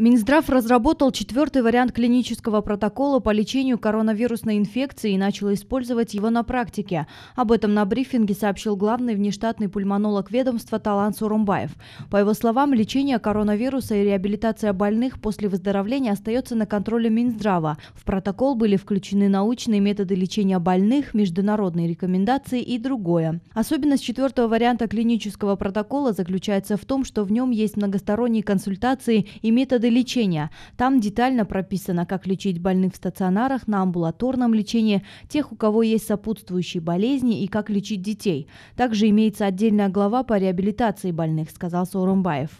Минздрав разработал четвертый вариант клинического протокола по лечению коронавирусной инфекции и начал использовать его на практике. Об этом на брифинге сообщил главный внештатный пульмонолог ведомства Талан Сурумбаев. По его словам, лечение коронавируса и реабилитация больных после выздоровления остается на контроле Минздрава. В протокол были включены научные методы лечения больных, международные рекомендации и другое. Особенность четвертого варианта клинического протокола заключается в том, что в нем есть многосторонние консультации и методы лечения. Там детально прописано, как лечить больных в стационарах, на амбулаторном лечении, тех, у кого есть сопутствующие болезни и как лечить детей. Также имеется отдельная глава по реабилитации больных, сказал Сорумбаев.